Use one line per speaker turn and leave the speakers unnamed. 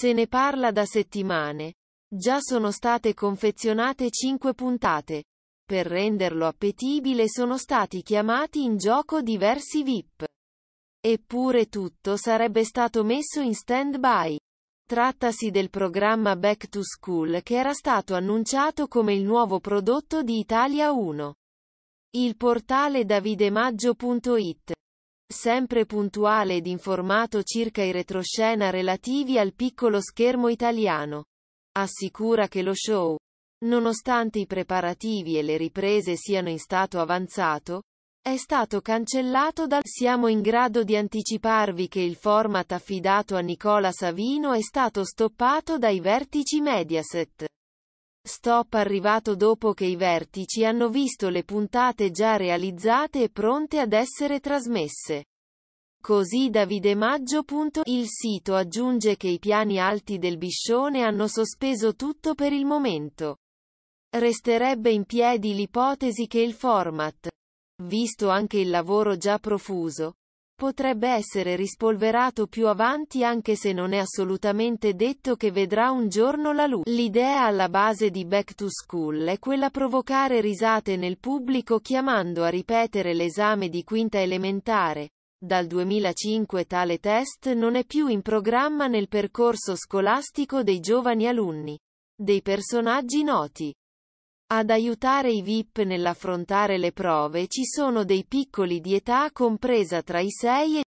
Se ne parla da settimane. Già sono state confezionate 5 puntate. Per renderlo appetibile sono stati chiamati in gioco diversi VIP. Eppure tutto sarebbe stato messo in stand-by. Trattasi del programma Back to School che era stato annunciato come il nuovo prodotto di Italia 1. Il portale davidemaggio.it sempre puntuale ed informato circa i retroscena relativi al piccolo schermo italiano. Assicura che lo show, nonostante i preparativi e le riprese siano in stato avanzato, è stato cancellato dal Siamo in grado di anticiparvi che il format affidato a Nicola Savino è stato stoppato dai vertici Mediaset. Stop arrivato dopo che i vertici hanno visto le puntate già realizzate e pronte ad essere trasmesse. Così Davide Maggio. Il sito aggiunge che i piani alti del Biscione hanno sospeso tutto per il momento. Resterebbe in piedi l'ipotesi che il format, visto anche il lavoro già profuso, potrebbe essere rispolverato più avanti anche se non è assolutamente detto che vedrà un giorno la luce. L'idea alla base di Back to School è quella provocare risate nel pubblico chiamando a ripetere l'esame di quinta elementare. Dal 2005 tale test non è più in programma nel percorso scolastico dei giovani alunni. Dei personaggi noti. Ad aiutare i VIP nell'affrontare le prove ci sono dei piccoli di età compresa tra i 6 e